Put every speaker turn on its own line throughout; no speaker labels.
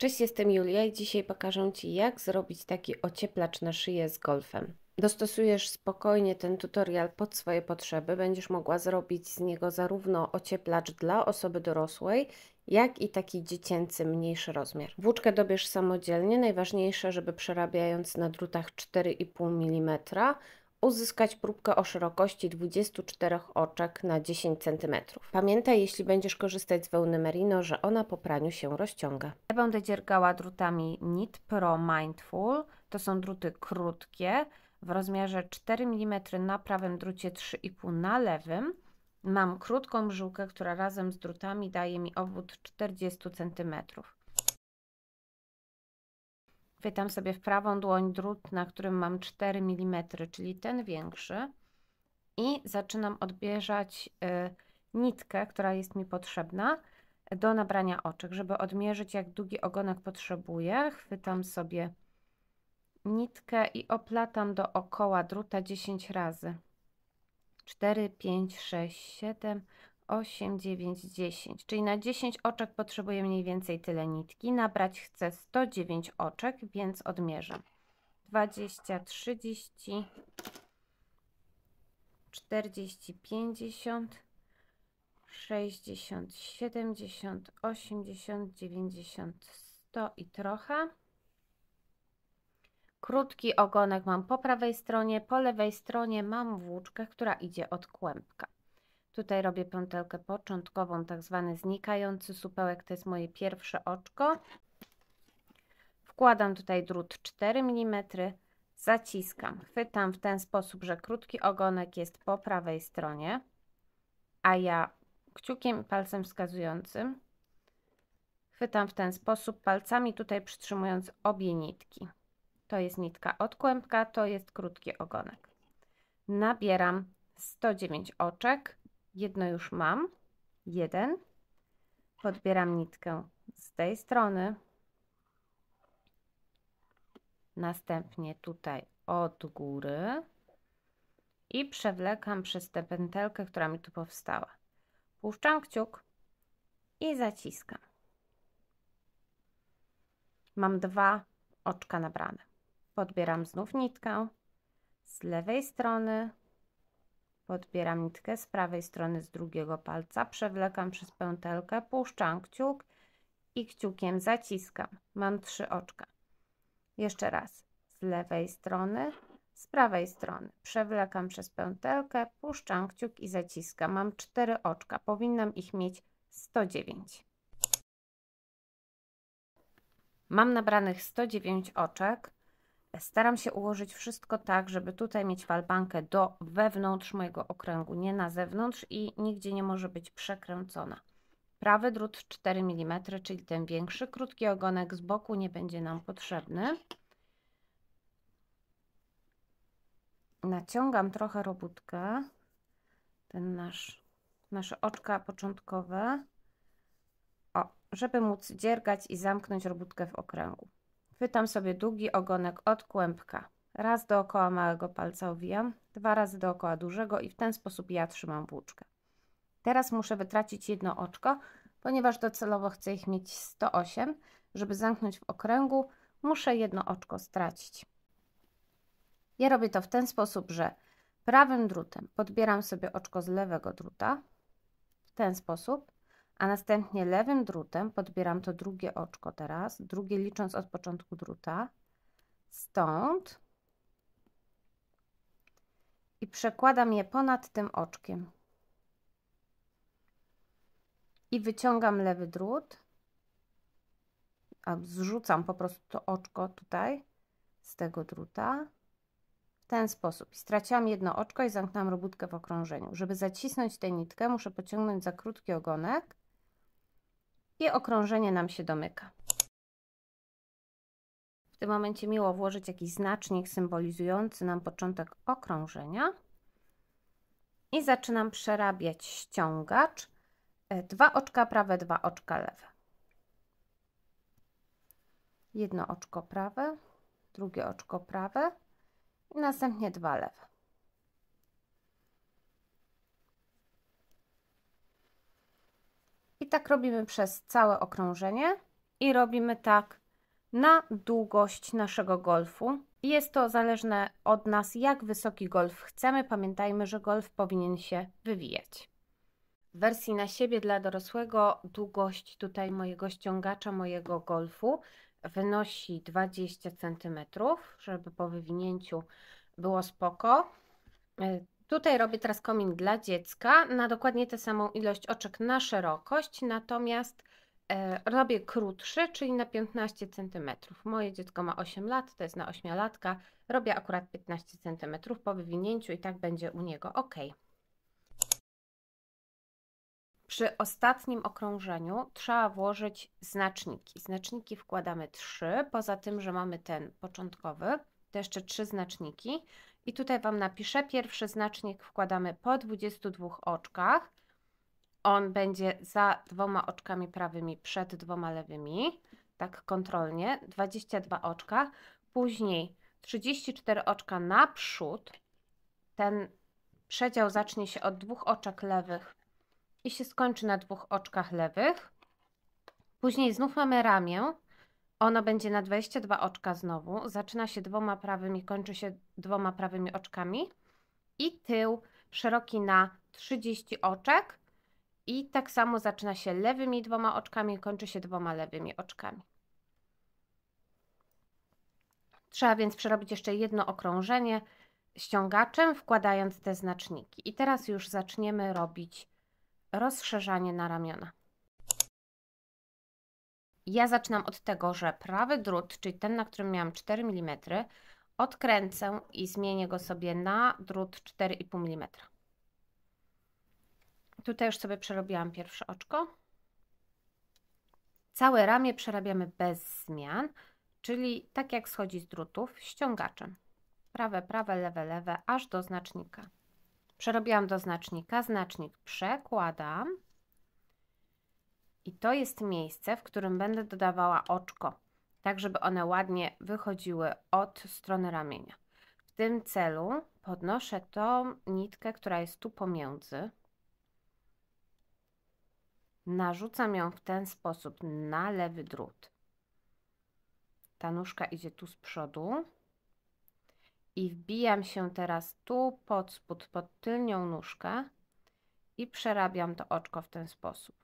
Cześć, jestem Julia i dzisiaj pokażę Ci jak zrobić taki ocieplacz na szyję z golfem. Dostosujesz spokojnie ten tutorial pod swoje potrzeby. Będziesz mogła zrobić z niego zarówno ocieplacz dla osoby dorosłej, jak i taki dziecięcy, mniejszy rozmiar. Włóczkę dobierz samodzielnie. Najważniejsze, żeby przerabiając na drutach 4,5 mm uzyskać próbkę o szerokości 24 oczek na 10 cm. Pamiętaj, jeśli będziesz korzystać z wełny merino, że ona po praniu się rozciąga. Ja będę dziergała drutami Knit Pro Mindful. To są druty krótkie w rozmiarze 4 mm na prawym drucie, 3,5 na lewym. Mam krótką żyłkę, która razem z drutami daje mi obwód 40 cm. Chwytam sobie w prawą dłoń drut, na którym mam 4 mm, czyli ten większy i zaczynam odbierzać y, nitkę, która jest mi potrzebna do nabrania oczek. Żeby odmierzyć jak długi ogonek potrzebuję, chwytam sobie nitkę i oplatam dookoła druta 10 razy. 4, 5, 6, 7, 8, 9, 10. Czyli na 10 oczek potrzebuję mniej więcej tyle nitki. Nabrać chcę 109 oczek, więc odmierzam. 20, 30, 40, 50, 60, 70, 80, 90, 100 i trochę. Krótki ogonek mam po prawej stronie, po lewej stronie mam włóczkę, która idzie od kłębka. Tutaj robię pętelkę początkową, tak zwany znikający supełek, to jest moje pierwsze oczko. Wkładam tutaj drut 4 mm, zaciskam, chwytam w ten sposób, że krótki ogonek jest po prawej stronie, a ja kciukiem palcem wskazującym chwytam w ten sposób palcami, tutaj przytrzymując obie nitki. To jest nitka od kłębka, to jest krótki ogonek. Nabieram 109 oczek Jedno już mam. Jeden. Podbieram nitkę z tej strony. Następnie tutaj od góry. I przewlekam przez tę pętelkę, która mi tu powstała. Puszczam kciuk i zaciskam. Mam dwa oczka nabrane. Podbieram znów nitkę z lewej strony Podbieram nitkę z prawej strony z drugiego palca, przewlekam przez pętelkę, puszczam kciuk i kciukiem zaciskam. Mam trzy oczka. Jeszcze raz. Z lewej strony, z prawej strony. Przewlekam przez pętelkę, puszczam kciuk i zaciskam. Mam cztery oczka. Powinnam ich mieć 109. Mam nabranych 109 oczek. Staram się ułożyć wszystko tak, żeby tutaj mieć falbankę do wewnątrz mojego okręgu, nie na zewnątrz i nigdzie nie może być przekręcona. Prawy drut 4 mm, czyli ten większy, krótki ogonek z boku nie będzie nam potrzebny. Naciągam trochę robótkę, ten nasz, nasze oczka początkowe, o, żeby móc dziergać i zamknąć robótkę w okręgu. Chwytam sobie długi ogonek od kłębka. Raz dookoła małego palca owijam, dwa razy dookoła dużego i w ten sposób ja trzymam włóczkę. Teraz muszę wytracić jedno oczko, ponieważ docelowo chcę ich mieć 108. Żeby zamknąć w okręgu, muszę jedno oczko stracić. Ja robię to w ten sposób, że prawym drutem podbieram sobie oczko z lewego druta, w ten sposób, a następnie lewym drutem podbieram to drugie oczko teraz, drugie licząc od początku druta, stąd i przekładam je ponad tym oczkiem. I wyciągam lewy drut, a zrzucam po prostu to oczko tutaj z tego druta w ten sposób. Straciłam jedno oczko i zamknęłam robótkę w okrążeniu. Żeby zacisnąć tę nitkę, muszę pociągnąć za krótki ogonek i okrążenie nam się domyka. W tym momencie miło włożyć jakiś znacznik symbolizujący nam początek okrążenia i zaczynam przerabiać ściągacz. E, dwa oczka prawe, dwa oczka lewe. Jedno oczko prawe, drugie oczko prawe i następnie dwa lewe. tak robimy przez całe okrążenie i robimy tak na długość naszego golfu. Jest to zależne od nas, jak wysoki golf chcemy. Pamiętajmy, że golf powinien się wywijać. W wersji na siebie dla dorosłego długość tutaj mojego ściągacza, mojego golfu wynosi 20 cm, żeby po wywinięciu było spoko. Tutaj robię teraz komin dla dziecka na dokładnie tę samą ilość oczek na szerokość, natomiast e, robię krótszy, czyli na 15 cm. Moje dziecko ma 8 lat, to jest na 8-latka. Robię akurat 15 cm po wywinięciu i tak będzie u niego ok. Przy ostatnim okrążeniu trzeba włożyć znaczniki. Znaczniki wkładamy 3, poza tym, że mamy ten początkowy, to jeszcze 3 znaczniki. I tutaj Wam napiszę, pierwszy znacznik wkładamy po 22 oczkach. On będzie za dwoma oczkami prawymi, przed dwoma lewymi, tak kontrolnie, 22 oczka. Później 34 oczka naprzód. Ten przedział zacznie się od dwóch oczek lewych i się skończy na dwóch oczkach lewych. Później znów mamy ramię, ono będzie na 22 oczka znowu. Zaczyna się dwoma prawymi, kończy się dwoma prawymi oczkami. I tył szeroki na 30 oczek. I tak samo zaczyna się lewymi dwoma oczkami, kończy się dwoma lewymi oczkami. Trzeba więc przerobić jeszcze jedno okrążenie ściągaczem, wkładając te znaczniki. I teraz już zaczniemy robić rozszerzanie na ramiona. Ja zaczynam od tego, że prawy drut, czyli ten, na którym miałam 4 mm, odkręcę i zmienię go sobie na drut 4,5 mm. Tutaj już sobie przerobiłam pierwsze oczko. Całe ramię przerabiamy bez zmian, czyli tak jak schodzi z drutów, ściągaczem. Prawe, prawe, lewe, lewe, aż do znacznika. Przerobiłam do znacznika, znacznik przekładam i to jest miejsce, w którym będę dodawała oczko, tak żeby one ładnie wychodziły od strony ramienia. W tym celu podnoszę tą nitkę, która jest tu pomiędzy. Narzucam ją w ten sposób na lewy drut. Ta nóżka idzie tu z przodu. I wbijam się teraz tu pod spód, pod tylnią nóżkę i przerabiam to oczko w ten sposób.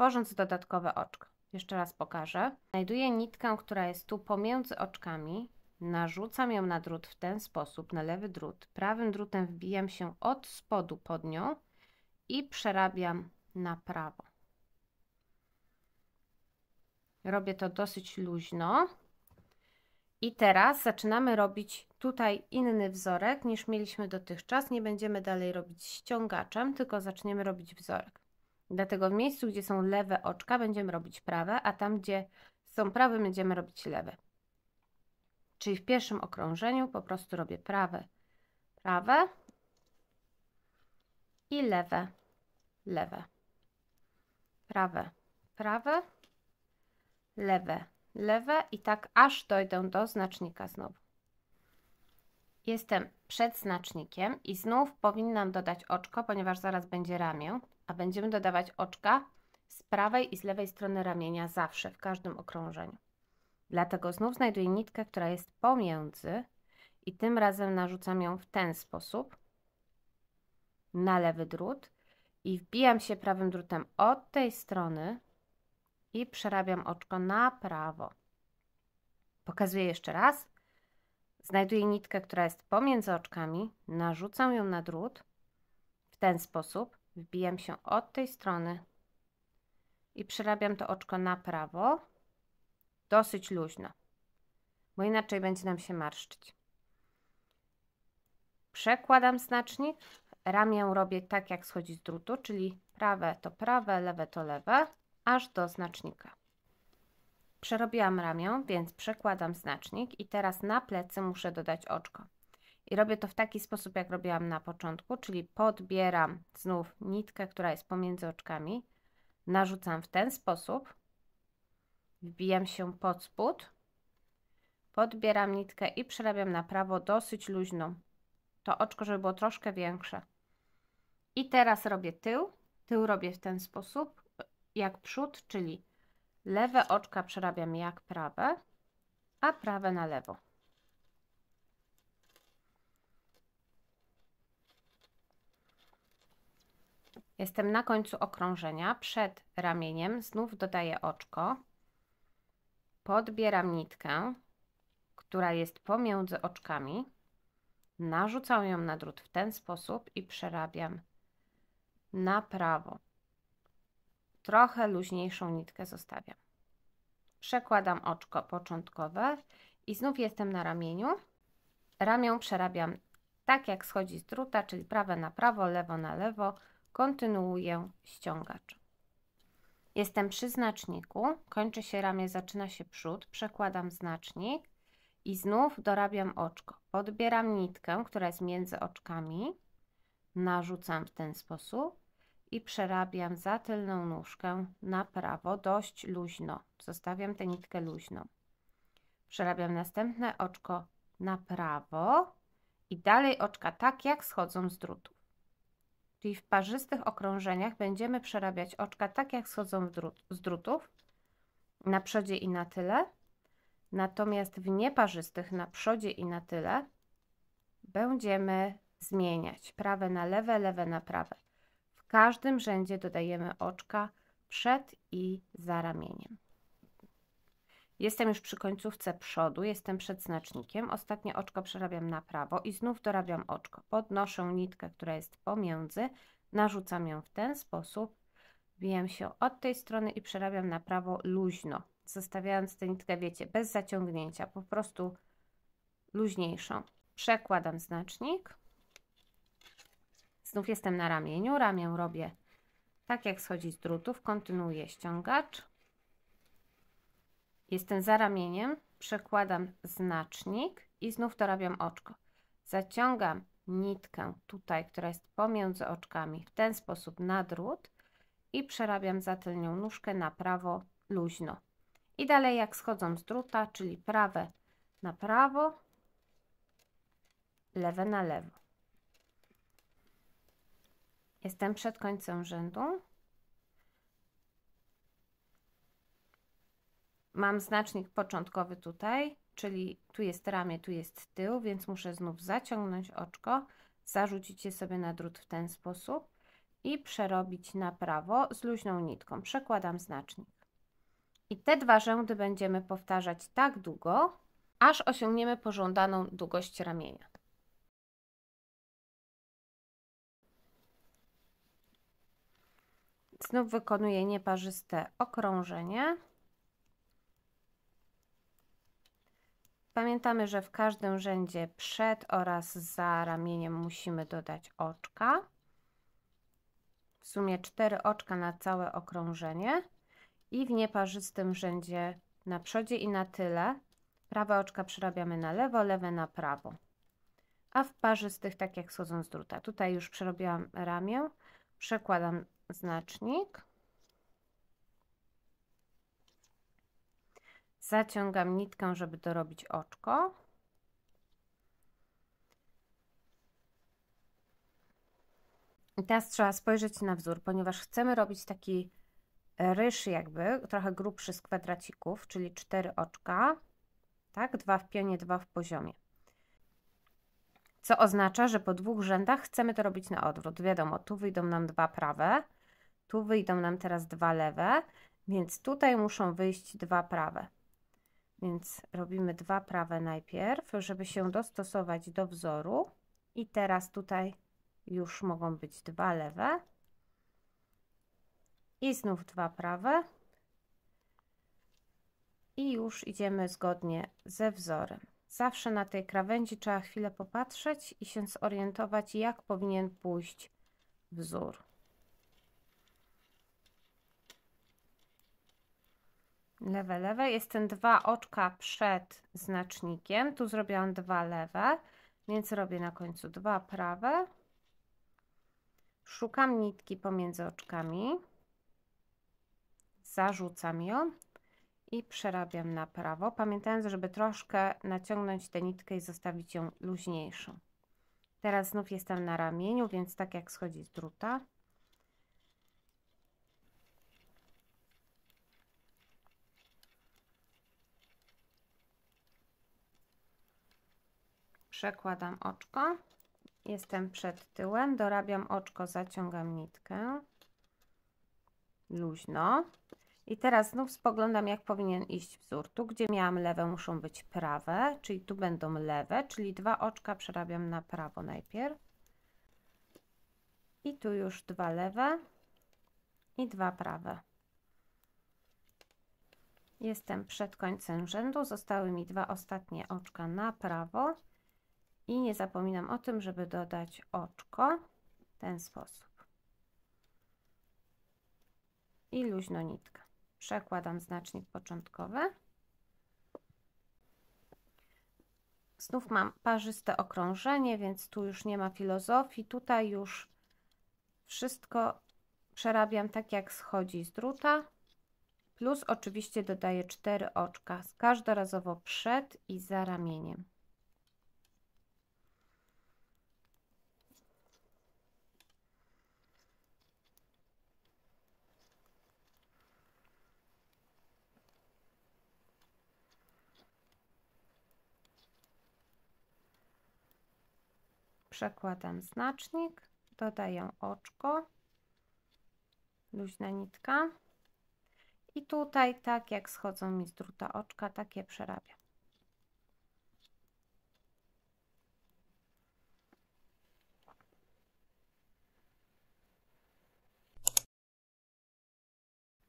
Tworząc dodatkowe oczko, jeszcze raz pokażę, znajduję nitkę, która jest tu pomiędzy oczkami, narzucam ją na drut w ten sposób, na lewy drut, prawym drutem wbijam się od spodu pod nią i przerabiam na prawo. Robię to dosyć luźno. I teraz zaczynamy robić tutaj inny wzorek niż mieliśmy dotychczas. Nie będziemy dalej robić ściągaczem, tylko zaczniemy robić wzorek. Dlatego w miejscu, gdzie są lewe oczka, będziemy robić prawe, a tam, gdzie są prawe, będziemy robić lewe. Czyli w pierwszym okrążeniu po prostu robię prawe, prawe i lewe, lewe, prawe, prawe, lewe, lewe i tak aż dojdę do znacznika znowu. Jestem przed znacznikiem i znów powinnam dodać oczko, ponieważ zaraz będzie ramię a będziemy dodawać oczka z prawej i z lewej strony ramienia zawsze, w każdym okrążeniu. Dlatego znów znajduję nitkę, która jest pomiędzy i tym razem narzucam ją w ten sposób na lewy drut i wbijam się prawym drutem od tej strony i przerabiam oczko na prawo. Pokazuję jeszcze raz. Znajduję nitkę, która jest pomiędzy oczkami, narzucam ją na drut w ten sposób Wbijam się od tej strony i przerabiam to oczko na prawo, dosyć luźno, bo inaczej będzie nam się marszczyć. Przekładam znacznik, ramię robię tak jak schodzi z drutu, czyli prawe to prawe, lewe to lewe, aż do znacznika. Przerobiłam ramię, więc przekładam znacznik i teraz na plecy muszę dodać oczko. I robię to w taki sposób, jak robiłam na początku, czyli podbieram znów nitkę, która jest pomiędzy oczkami, narzucam w ten sposób, wbijam się pod spód, podbieram nitkę i przerabiam na prawo dosyć luźną. To oczko, żeby było troszkę większe. I teraz robię tył. Tył robię w ten sposób, jak przód, czyli lewe oczka przerabiam jak prawe, a prawe na lewo. Jestem na końcu okrążenia, przed ramieniem znów dodaję oczko, podbieram nitkę, która jest pomiędzy oczkami, narzucam ją na drut w ten sposób i przerabiam na prawo. Trochę luźniejszą nitkę zostawiam. Przekładam oczko początkowe i znów jestem na ramieniu. Ramię przerabiam tak jak schodzi z druta, czyli prawe na prawo, lewo na lewo, Kontynuuję ściągacz. Jestem przy znaczniku, kończy się ramię, zaczyna się przód, przekładam znacznik i znów dorabiam oczko. Podbieram nitkę, która jest między oczkami, narzucam w ten sposób i przerabiam za tylną nóżkę na prawo, dość luźno. Zostawiam tę nitkę luźną. Przerabiam następne oczko na prawo i dalej oczka tak, jak schodzą z drutu. Czyli w parzystych okrążeniach będziemy przerabiać oczka tak jak schodzą drut, z drutów, na przodzie i na tyle. Natomiast w nieparzystych na przodzie i na tyle będziemy zmieniać prawe na lewe, lewe na prawe. W każdym rzędzie dodajemy oczka przed i za ramieniem. Jestem już przy końcówce przodu, jestem przed znacznikiem. Ostatnie oczko przerabiam na prawo i znów dorabiam oczko. Podnoszę nitkę, która jest pomiędzy, narzucam ją w ten sposób, wbijam się od tej strony i przerabiam na prawo luźno, zostawiając tę nitkę, wiecie, bez zaciągnięcia, po prostu luźniejszą. Przekładam znacznik. Znów jestem na ramieniu, ramię robię tak jak schodzi z drutów, kontynuuję ściągacz Jestem za ramieniem, przekładam znacznik i znów dorabiam oczko. Zaciągam nitkę tutaj, która jest pomiędzy oczkami, w ten sposób na drut i przerabiam za tylnią nóżkę na prawo luźno. I dalej jak schodzą z druta, czyli prawe na prawo, lewe na lewo. Jestem przed końcem rzędu. Mam znacznik początkowy tutaj, czyli tu jest ramię, tu jest tył, więc muszę znów zaciągnąć oczko, zarzucić je sobie na drut w ten sposób i przerobić na prawo z luźną nitką. Przekładam znacznik. I te dwa rzędy będziemy powtarzać tak długo, aż osiągniemy pożądaną długość ramienia. Znów wykonuję nieparzyste okrążenie. Pamiętamy, że w każdym rzędzie przed oraz za ramieniem musimy dodać oczka. W sumie cztery oczka na całe okrążenie i w nieparzystym rzędzie na przodzie i na tyle. Prawe oczka przerabiamy na lewo, lewe na prawo. A w parzystych, tak jak schodzą z druta. Tutaj już przerobiłam ramię, przekładam znacznik Zaciągam nitkę, żeby dorobić oczko. I teraz trzeba spojrzeć na wzór, ponieważ chcemy robić taki ryż jakby, trochę grubszy z kwadracików, czyli cztery oczka, tak? Dwa w pionie, dwa w poziomie. Co oznacza, że po dwóch rzędach chcemy to robić na odwrót. Wiadomo, tu wyjdą nam dwa prawe, tu wyjdą nam teraz dwa lewe, więc tutaj muszą wyjść dwa prawe. Więc robimy dwa prawe najpierw, żeby się dostosować do wzoru. I teraz tutaj już mogą być dwa lewe. I znów dwa prawe. I już idziemy zgodnie ze wzorem. Zawsze na tej krawędzi trzeba chwilę popatrzeć i się zorientować, jak powinien pójść wzór. lewe, lewe. Jest ten dwa oczka przed znacznikiem. Tu zrobiłam dwa lewe, więc robię na końcu dwa prawe. Szukam nitki pomiędzy oczkami. Zarzucam ją i przerabiam na prawo, pamiętając, żeby troszkę naciągnąć tę nitkę i zostawić ją luźniejszą. Teraz znów jestem na ramieniu, więc tak jak schodzi z druta, przekładam oczko, jestem przed tyłem, dorabiam oczko, zaciągam nitkę, luźno. I teraz znów spoglądam, jak powinien iść wzór. Tu, gdzie miałam lewe, muszą być prawe, czyli tu będą lewe, czyli dwa oczka przerabiam na prawo najpierw. I tu już dwa lewe i dwa prawe. Jestem przed końcem rzędu, zostały mi dwa ostatnie oczka na prawo i nie zapominam o tym, żeby dodać oczko w ten sposób. I luźno nitkę. Przekładam znacznik początkowy. Znów mam parzyste okrążenie, więc tu już nie ma filozofii. Tutaj już wszystko przerabiam tak, jak schodzi z druta. Plus oczywiście dodaję cztery oczka, każdorazowo przed i za ramieniem. przekładam znacznik, dodaję oczko, luźna nitka i tutaj tak jak schodzą mi z druta oczka, takie przerabiam.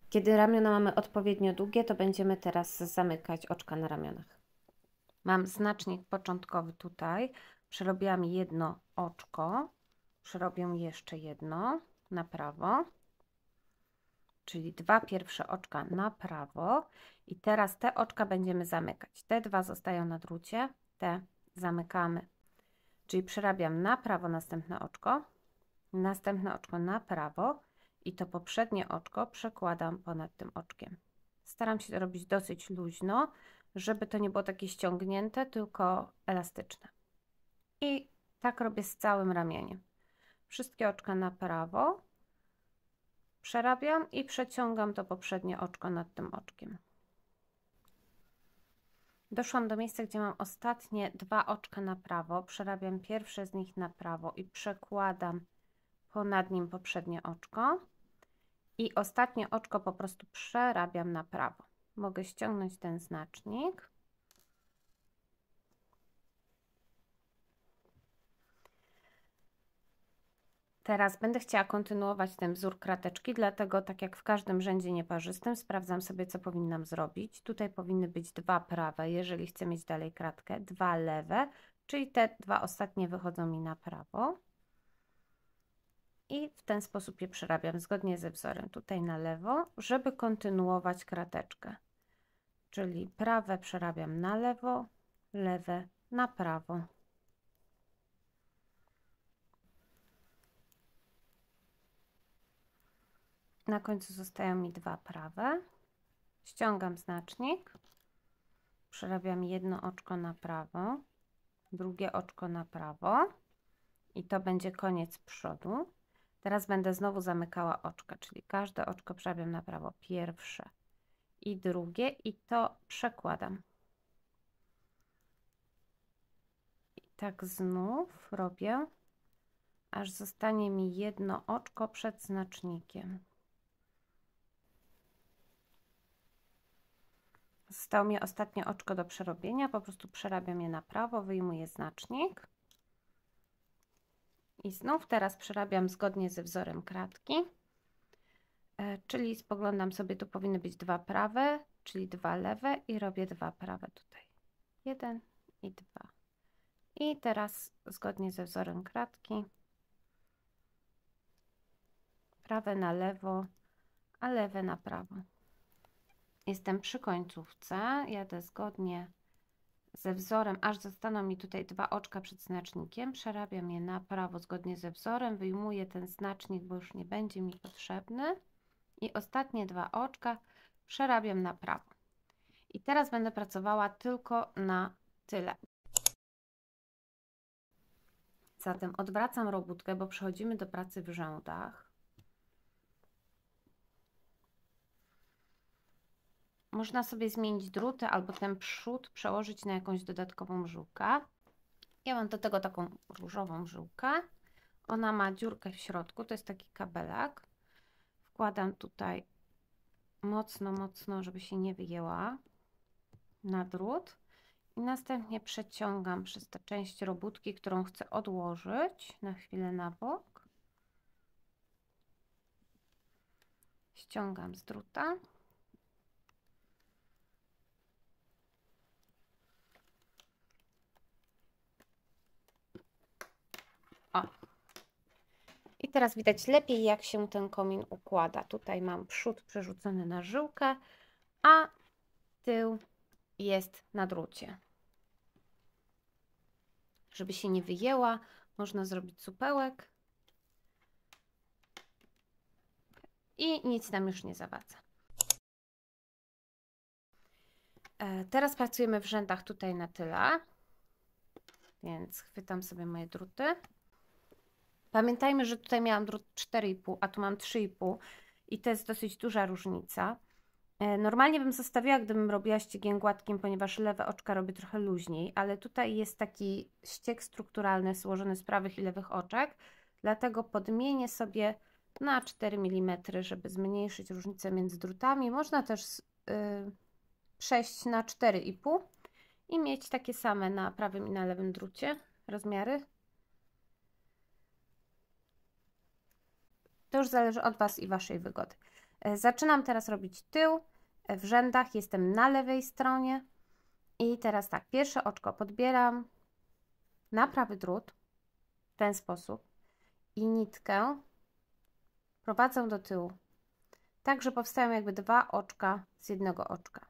Kiedy ramiona mamy odpowiednio długie, to będziemy teraz zamykać oczka na ramionach. Mam znacznik początkowy tutaj, Przerobiłam jedno oczko, przerobię jeszcze jedno na prawo, czyli dwa pierwsze oczka na prawo i teraz te oczka będziemy zamykać. Te dwa zostają na drucie, te zamykamy. Czyli przerabiam na prawo następne oczko, następne oczko na prawo i to poprzednie oczko przekładam ponad tym oczkiem. Staram się to robić dosyć luźno, żeby to nie było takie ściągnięte, tylko elastyczne i tak robię z całym ramieniem. Wszystkie oczka na prawo, przerabiam i przeciągam to poprzednie oczko nad tym oczkiem. Doszłam do miejsca, gdzie mam ostatnie dwa oczka na prawo, przerabiam pierwsze z nich na prawo i przekładam ponad nim poprzednie oczko i ostatnie oczko po prostu przerabiam na prawo. Mogę ściągnąć ten znacznik Teraz będę chciała kontynuować ten wzór krateczki, dlatego tak jak w każdym rzędzie nieparzystym sprawdzam sobie co powinnam zrobić. Tutaj powinny być dwa prawe, jeżeli chcę mieć dalej kratkę, dwa lewe, czyli te dwa ostatnie wychodzą mi na prawo. I w ten sposób je przerabiam zgodnie ze wzorem tutaj na lewo, żeby kontynuować krateczkę. Czyli prawe przerabiam na lewo, lewe na prawo. Na końcu zostają mi dwa prawe. Ściągam znacznik. Przerabiam jedno oczko na prawo, drugie oczko na prawo i to będzie koniec przodu. Teraz będę znowu zamykała oczka, czyli każde oczko przerabiam na prawo. Pierwsze i drugie i to przekładam. I tak znów robię, aż zostanie mi jedno oczko przed znacznikiem. Zostało mi ostatnie oczko do przerobienia, po prostu przerabiam je na prawo, wyjmuję znacznik. I znów teraz przerabiam zgodnie ze wzorem kratki, e, czyli spoglądam sobie, tu powinny być dwa prawe, czyli dwa lewe i robię dwa prawe tutaj. Jeden i dwa. I teraz zgodnie ze wzorem kratki prawe na lewo, a lewe na prawo. Jestem przy końcówce, jadę zgodnie ze wzorem, aż zostaną mi tutaj dwa oczka przed znacznikiem, przerabiam je na prawo zgodnie ze wzorem, wyjmuję ten znacznik, bo już nie będzie mi potrzebny i ostatnie dwa oczka przerabiam na prawo. I teraz będę pracowała tylko na tyle. Zatem odwracam robótkę, bo przechodzimy do pracy w rzędach. Można sobie zmienić druty albo ten przód przełożyć na jakąś dodatkową żyłkę. Ja mam do tego taką różową żyłkę. Ona ma dziurkę w środku, to jest taki kabelak. Wkładam tutaj mocno, mocno, żeby się nie wyjęła na drut. I następnie przeciągam przez tę część robótki, którą chcę odłożyć na chwilę na bok. Ściągam z druta. teraz widać lepiej, jak się ten komin układa. Tutaj mam przód przerzucony na żyłkę, a tył jest na drucie. Żeby się nie wyjęła, można zrobić supełek i nic nam już nie zawadza. E, teraz pracujemy w rzędach tutaj na tyle, więc chwytam sobie moje druty. Pamiętajmy, że tutaj miałam drut 4,5, a tu mam 3,5 i to jest dosyć duża różnica. E, normalnie bym zostawiła, gdybym robiła ściegiem gładkim, ponieważ lewe oczka robię trochę luźniej, ale tutaj jest taki ściek strukturalny złożony z prawych i lewych oczek, dlatego podmienię sobie na 4 mm, żeby zmniejszyć różnicę między drutami. Można też yy, przejść na 4,5 i mieć takie same na prawym i na lewym drucie rozmiary, To już zależy od Was i Waszej wygody. E, zaczynam teraz robić tył. E, w rzędach jestem na lewej stronie. I teraz tak, pierwsze oczko podbieram na prawy drut w ten sposób i nitkę prowadzę do tyłu, tak, że powstają jakby dwa oczka z jednego oczka.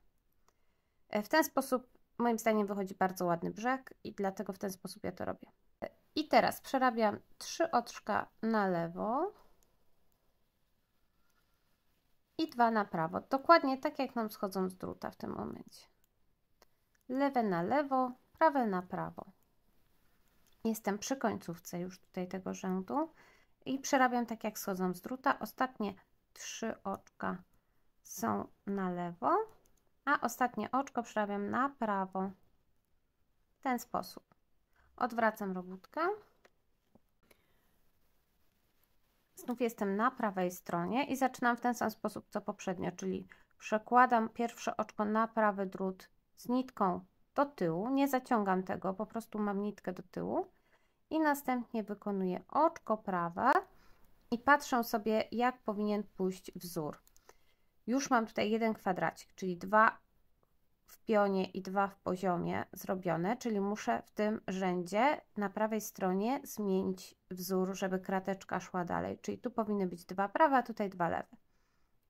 E, w ten sposób moim zdaniem wychodzi bardzo ładny brzeg i dlatego w ten sposób ja to robię. I teraz przerabiam trzy oczka na lewo i dwa na prawo, dokładnie tak jak nam schodzą z druta w tym momencie. Lewe na lewo, prawe na prawo. Jestem przy końcówce już tutaj tego rzędu i przerabiam tak jak schodzą z druta. Ostatnie trzy oczka są na lewo, a ostatnie oczko przerabiam na prawo. W ten sposób. Odwracam robótkę. Znów jestem na prawej stronie i zaczynam w ten sam sposób co poprzednio, czyli przekładam pierwsze oczko na prawy drut z nitką do tyłu, nie zaciągam tego, po prostu mam nitkę do tyłu i następnie wykonuję oczko prawe i patrzę sobie jak powinien pójść wzór. Już mam tutaj jeden kwadracik, czyli dwa w pionie i dwa w poziomie zrobione, czyli muszę w tym rzędzie na prawej stronie zmienić wzór, żeby krateczka szła dalej. Czyli tu powinny być dwa prawe, a tutaj dwa lewe.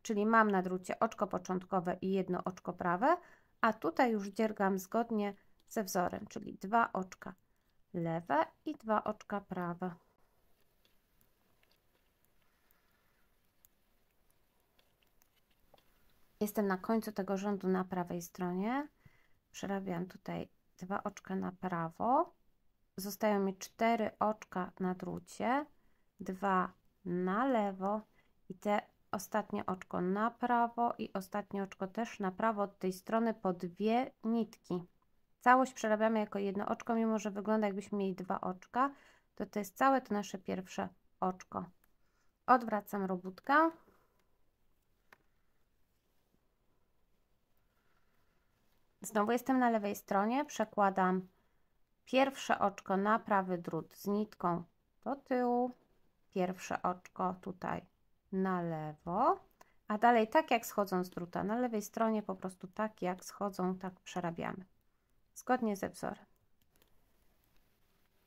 Czyli mam na drucie oczko początkowe i jedno oczko prawe, a tutaj już dziergam zgodnie ze wzorem, czyli dwa oczka lewe i dwa oczka prawe. Jestem na końcu tego rządu na prawej stronie. Przerabiam tutaj dwa oczka na prawo. Zostają mi cztery oczka na drucie, dwa na lewo i te ostatnie oczko na prawo i ostatnie oczko też na prawo od tej strony po dwie nitki. Całość przerabiamy jako jedno oczko, mimo że wygląda jakbyśmy mieli dwa oczka, to to jest całe to nasze pierwsze oczko. Odwracam robótkę. Znowu jestem na lewej stronie, przekładam pierwsze oczko na prawy drut z nitką do tyłu, pierwsze oczko tutaj na lewo, a dalej tak jak schodzą z druta, na lewej stronie po prostu tak jak schodzą, tak przerabiamy, zgodnie ze wzorem.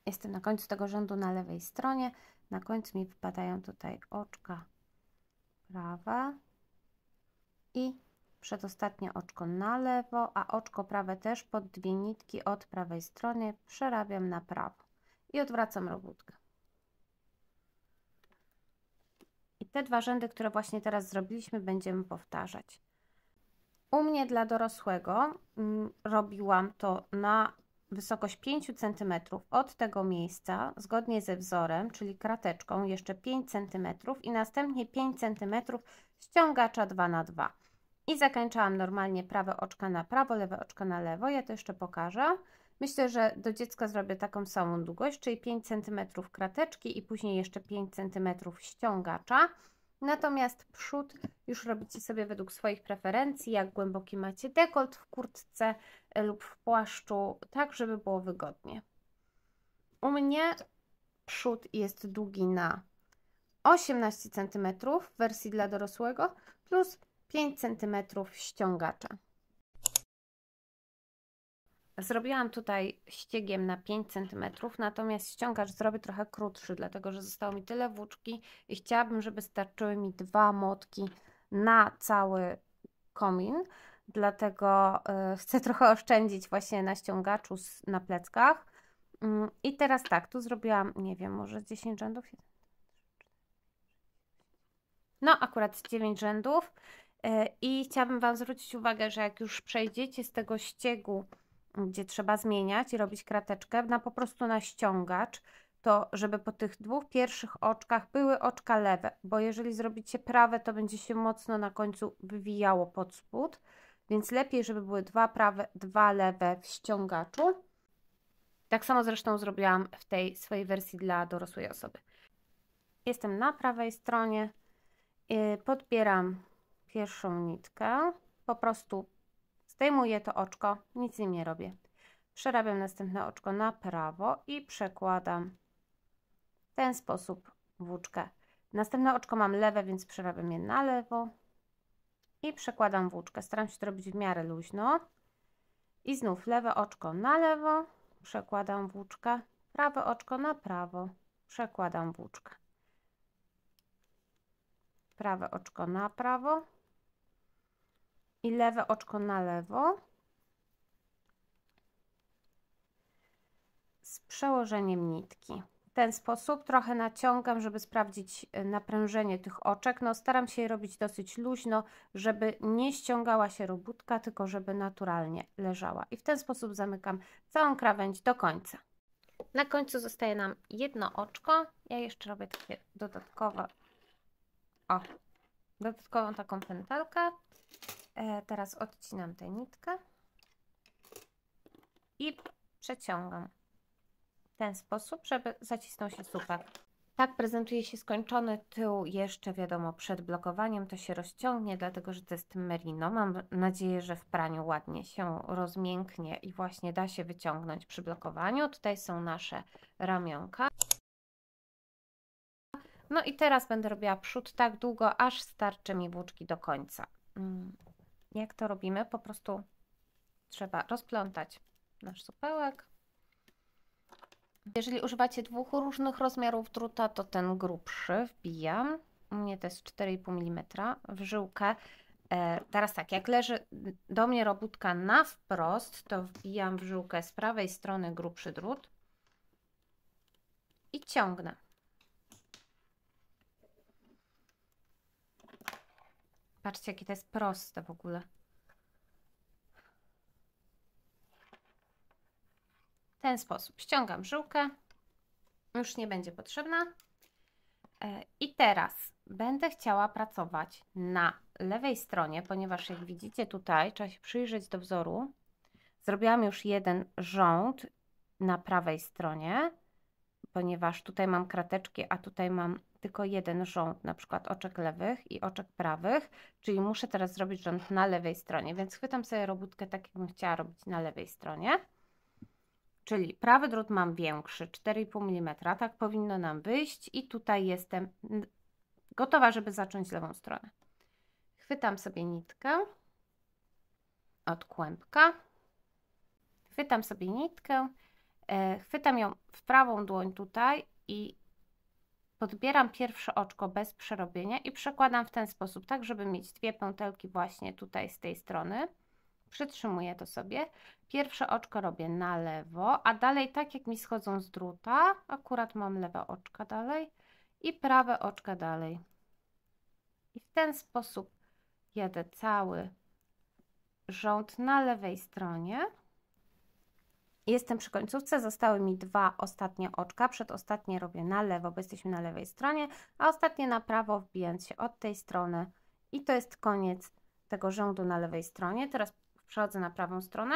Jestem na końcu tego rzędu na lewej stronie, na końcu mi wypadają tutaj oczka prawe i przedostatnie oczko na lewo, a oczko prawe też pod dwie nitki od prawej strony przerabiam na prawo i odwracam robótkę. I te dwa rzędy, które właśnie teraz zrobiliśmy, będziemy powtarzać. U mnie dla dorosłego mm, robiłam to na wysokość 5 cm od tego miejsca, zgodnie ze wzorem, czyli krateczką, jeszcze 5 cm i następnie 5 cm ściągacza 2 na 2 i zakończałam normalnie prawe oczka na prawo, lewe oczka na lewo. Ja to jeszcze pokażę. Myślę, że do dziecka zrobię taką samą długość, czyli 5 cm krateczki i później jeszcze 5 cm ściągacza. Natomiast przód już robicie sobie według swoich preferencji, jak głęboki macie dekolt w kurtce e, lub w płaszczu, tak żeby było wygodnie. U mnie przód jest długi na 18 cm w wersji dla dorosłego plus 5 cm ściągacza. Zrobiłam tutaj ściegiem na 5 cm, natomiast ściągacz zrobię trochę krótszy, dlatego że zostało mi tyle włóczki i chciałabym, żeby starczyły mi dwa motki na cały komin, dlatego y, chcę trochę oszczędzić właśnie na ściągaczu na pleckach. Mm, I teraz tak, tu zrobiłam, nie wiem, może 10 rzędów? No, akurat 9 rzędów. E, I chciałabym Wam zwrócić uwagę, że jak już przejdziecie z tego ściegu, mm, gdzie trzeba zmieniać i robić krateczkę, na po prostu na ściągacz, to żeby po tych dwóch pierwszych oczkach były oczka lewe, bo jeżeli zrobicie prawe, to będzie się mocno na końcu wywijało pod spód, więc lepiej, żeby były dwa prawe, dwa lewe w ściągaczu. Tak samo zresztą zrobiłam w tej swojej wersji dla dorosłej osoby. Jestem na prawej stronie, y, podbieram pierwszą nitkę, po prostu zdejmuję to oczko, nic nim nie robię. Przerabiam następne oczko na prawo i przekładam w ten sposób włóczkę. Następne oczko mam lewe, więc przerabiam je na lewo i przekładam włóczkę. Staram się to robić w miarę luźno. I znów lewe oczko na lewo, przekładam włóczkę, prawe oczko na prawo, przekładam włóczkę. Prawe oczko na prawo, i lewe oczko na lewo z przełożeniem nitki. W ten sposób trochę naciągam, żeby sprawdzić e, naprężenie tych oczek. No, staram się je robić dosyć luźno, żeby nie ściągała się robótka, tylko żeby naturalnie leżała. I w ten sposób zamykam całą krawędź do końca. Na końcu zostaje nam jedno oczko. Ja jeszcze robię takie dodatkowe, o, dodatkową taką pętelkę. E, teraz odcinam tę nitkę i przeciągam w ten sposób, żeby zacisnął się słupek. Tak prezentuje się skończony tył jeszcze wiadomo przed blokowaniem, to się rozciągnie, dlatego że to jest merino. Mam nadzieję, że w praniu ładnie się rozmięknie i właśnie da się wyciągnąć przy blokowaniu. Tutaj są nasze ramionka. No i teraz będę robiła przód tak długo, aż starczy mi włóczki do końca. Mm. Jak to robimy? Po prostu trzeba rozplątać nasz supełek. Jeżeli używacie dwóch różnych rozmiarów druta, to ten grubszy wbijam. U mnie to jest 4,5 mm w żyłkę. E, teraz tak, jak leży do mnie robótka na wprost, to wbijam w żyłkę z prawej strony grubszy drut i ciągnę. Patrzcie, jakie to jest proste w ogóle. W ten sposób. Ściągam żyłkę. Już nie będzie potrzebna. E, I teraz będę chciała pracować na lewej stronie, ponieważ jak widzicie tutaj, trzeba się przyjrzeć do wzoru. Zrobiłam już jeden rząd na prawej stronie, ponieważ tutaj mam krateczki, a tutaj mam tylko jeden rząd, na przykład oczek lewych i oczek prawych, czyli muszę teraz zrobić rząd na lewej stronie, więc chwytam sobie robótkę tak, jakbym chciała robić na lewej stronie. Czyli prawy drut mam większy, 4,5 mm, tak powinno nam wyjść i tutaj jestem gotowa, żeby zacząć lewą stronę. Chwytam sobie nitkę od kłębka, chwytam sobie nitkę, e, chwytam ją w prawą dłoń tutaj i Podbieram pierwsze oczko bez przerobienia i przekładam w ten sposób, tak żeby mieć dwie pętelki właśnie tutaj z tej strony. Przytrzymuję to sobie. Pierwsze oczko robię na lewo, a dalej tak jak mi schodzą z druta, akurat mam lewe oczka dalej i prawe oczka dalej. I w ten sposób jadę cały rząd na lewej stronie. Jestem przy końcówce, zostały mi dwa ostatnie oczka, przedostatnie robię na lewo, bo jesteśmy na lewej stronie, a ostatnie na prawo, wbijając się od tej strony. I to jest koniec tego rzędu na lewej stronie. Teraz przechodzę na prawą stronę.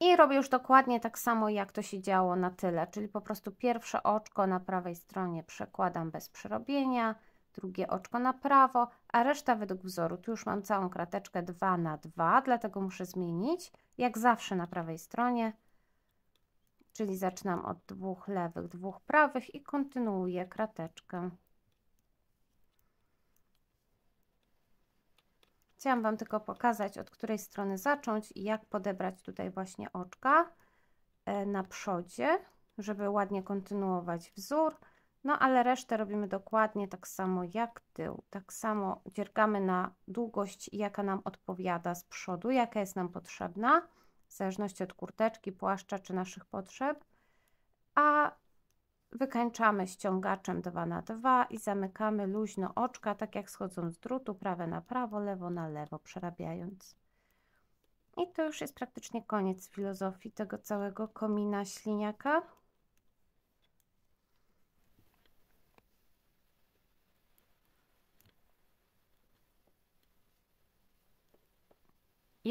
I robię już dokładnie tak samo, jak to się działo na tyle, czyli po prostu pierwsze oczko na prawej stronie przekładam bez przerobienia, drugie oczko na prawo, a reszta według wzoru. Tu już mam całą krateczkę 2 na 2, dlatego muszę zmienić, jak zawsze na prawej stronie, czyli zaczynam od dwóch lewych, dwóch prawych i kontynuuję krateczkę. Chciałam Wam tylko pokazać, od której strony zacząć i jak podebrać tutaj właśnie oczka e, na przodzie, żeby ładnie kontynuować wzór. No ale resztę robimy dokładnie tak samo jak tył. Tak samo dziergamy na długość, jaka nam odpowiada z przodu, jaka jest nam potrzebna, w zależności od kurteczki, płaszcza czy naszych potrzeb. A wykańczamy ściągaczem 2 na 2 i zamykamy luźno oczka, tak jak schodząc z drutu, prawe na prawo, lewo na lewo, przerabiając. I to już jest praktycznie koniec filozofii tego całego komina śliniaka.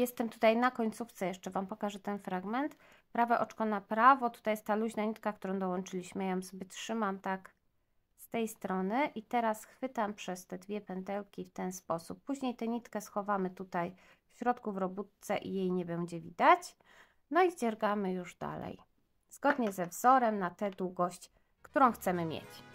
Jestem tutaj na końcówce, jeszcze Wam pokażę ten fragment. Prawe oczko na prawo, tutaj jest ta luźna nitka, którą dołączyliśmy. Ja ją sobie trzymam tak z tej strony i teraz chwytam przez te dwie pętelki w ten sposób. Później tę nitkę schowamy tutaj w środku w robótce i jej nie będzie widać. No i zdziergamy już dalej, zgodnie ze wzorem na tę długość, którą chcemy mieć.